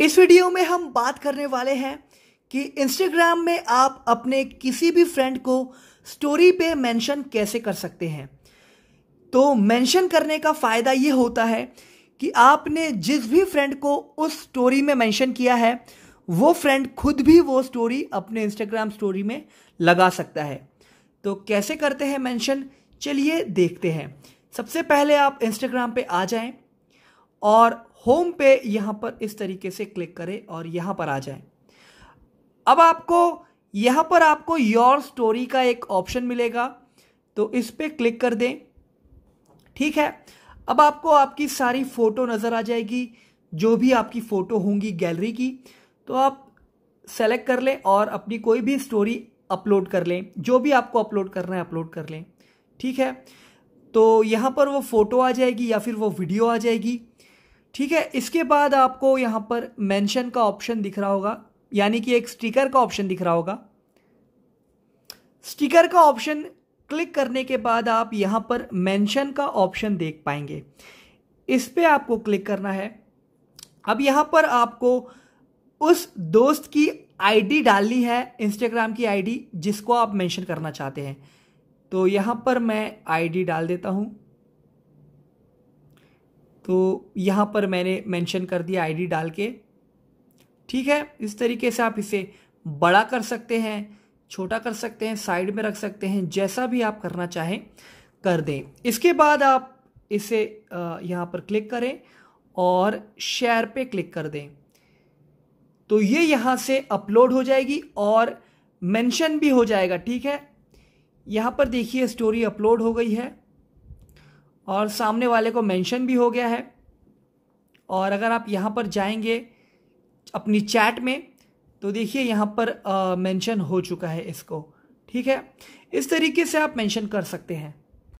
इस वीडियो में हम बात करने वाले हैं कि इंस्टाग्राम में आप अपने किसी भी फ्रेंड को स्टोरी पे मेंशन कैसे कर सकते हैं तो मेंशन करने का फ़ायदा ये होता है कि आपने जिस भी फ्रेंड को उस स्टोरी में मेंशन किया है वो फ्रेंड खुद भी वो स्टोरी अपने इंस्टाग्राम स्टोरी में लगा सकता है तो कैसे करते हैं मेंशन चलिए देखते हैं सबसे पहले आप इंस्टाग्राम पे आ जाएं और होम पे यहाँ पर इस तरीके से क्लिक करें और यहाँ पर आ जाए अब आपको यहाँ पर आपको योर स्टोरी का एक ऑप्शन मिलेगा तो इस पर क्लिक कर दें ठीक है अब आपको आपकी सारी फ़ोटो नज़र आ जाएगी जो भी आपकी फ़ोटो होंगी गैलरी की तो आप सेलेक्ट कर लें और अपनी कोई भी स्टोरी अपलोड कर लें जो भी आपको अपलोड करना है अपलोड कर लें ठीक है तो यहाँ पर वो फ़ोटो आ जाएगी या फिर वो वीडियो आ जाएगी ठीक है इसके बाद आपको यहाँ पर मेंशन का ऑप्शन दिख रहा होगा यानी कि एक स्टिकर का ऑप्शन दिख रहा होगा स्टिकर का ऑप्शन क्लिक करने के बाद आप यहाँ पर मेंशन का ऑप्शन देख पाएंगे इस पर आपको क्लिक करना है अब यहाँ पर आपको उस दोस्त की आईडी डालनी है इंस्टाग्राम की आईडी जिसको आप मेंशन करना चाहते हैं तो यहाँ पर मैं आईडी डाल देता हूँ तो यहाँ पर मैंने मेंशन कर दिया आईडी डाल के ठीक है इस तरीके से आप इसे बड़ा कर सकते हैं छोटा कर सकते हैं साइड में रख सकते हैं जैसा भी आप करना चाहें कर दें इसके बाद आप इसे यहाँ पर क्लिक करें और शेयर पे क्लिक कर दें तो ये यहाँ से अपलोड हो जाएगी और मेंशन भी हो जाएगा ठीक है यहाँ पर देखिए स्टोरी अपलोड हो गई है और सामने वाले को मेंशन भी हो गया है और अगर आप यहाँ पर जाएंगे अपनी चैट में तो देखिए यहाँ पर मेंशन हो चुका है इसको ठीक है इस तरीके से आप मेंशन कर सकते हैं